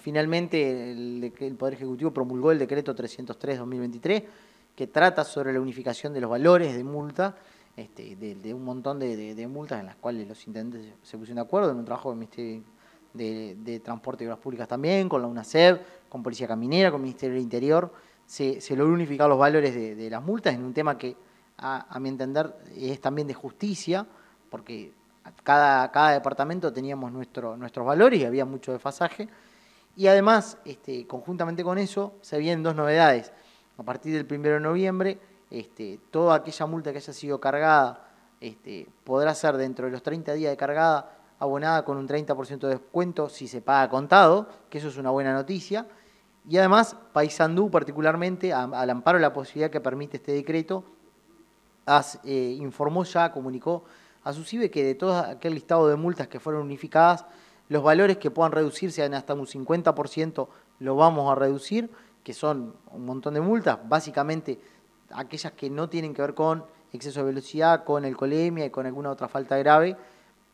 Finalmente, el, Poder Ejecutivo promulgó el decreto 303-2023 que trata sobre la unificación de los valores de multa, este, de, un montón de, multas en las cuales los intendentes se pusieron de acuerdo en un trabajo del Ministerio de, Transporte y Obras Públicas también, con la UNACEP, con Policía Caminera, con el Ministerio del Interior, se, logró unificar los valores de, las multas en un tema que, a, mi entender, es también de justicia, porque cada, departamento teníamos nuestro, nuestros valores y había mucho desfasaje. Y además, este, conjuntamente con eso, se vienen dos novedades. A partir del 1 de noviembre, este, toda aquella multa que haya sido cargada este, podrá ser dentro de los 30 días de cargada abonada con un 30% de descuento si se paga contado, que eso es una buena noticia. Y además, Paysandú particularmente, al amparo de la posibilidad que permite este decreto, eh, informó ya, comunicó a su CIBE que de todo aquel listado de multas que fueron unificadas, los valores que puedan reducirse en hasta un 50% lo vamos a reducir, que son un montón de multas, básicamente aquellas que no tienen que ver con exceso de velocidad, con el colemia y con alguna otra falta grave,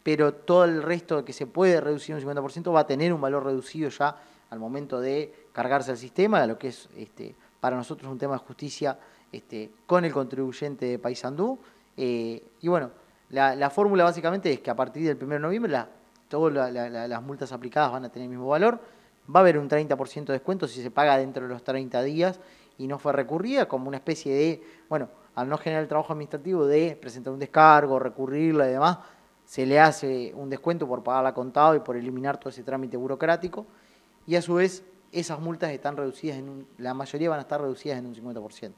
pero todo el resto que se puede reducir un 50% va a tener un valor reducido ya al momento de cargarse al sistema, lo que es este, para nosotros un tema de justicia este, con el contribuyente de Paysandú. Eh, y bueno, la, fórmula básicamente es que a partir del 1 de noviembre la todas las multas aplicadas van a tener el mismo valor. Va a haber un 30% de descuento si se paga dentro de los 30 días y no fue recurrida, como una especie de, bueno, al no generar el trabajo administrativo de presentar un descargo, recurrirla y demás, se le hace un descuento por pagarla contado y por eliminar todo ese trámite burocrático. Y a su vez, esas multas están reducidas en la mayoría van a estar reducidas en un 50%.